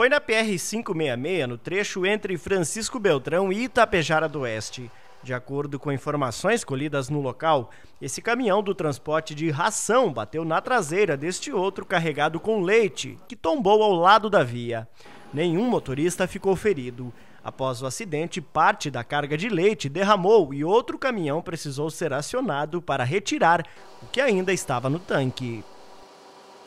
Foi na PR-566, no trecho entre Francisco Beltrão e Itapejara do Oeste. De acordo com informações colhidas no local, esse caminhão do transporte de ração bateu na traseira deste outro carregado com leite, que tombou ao lado da via. Nenhum motorista ficou ferido. Após o acidente, parte da carga de leite derramou e outro caminhão precisou ser acionado para retirar o que ainda estava no tanque.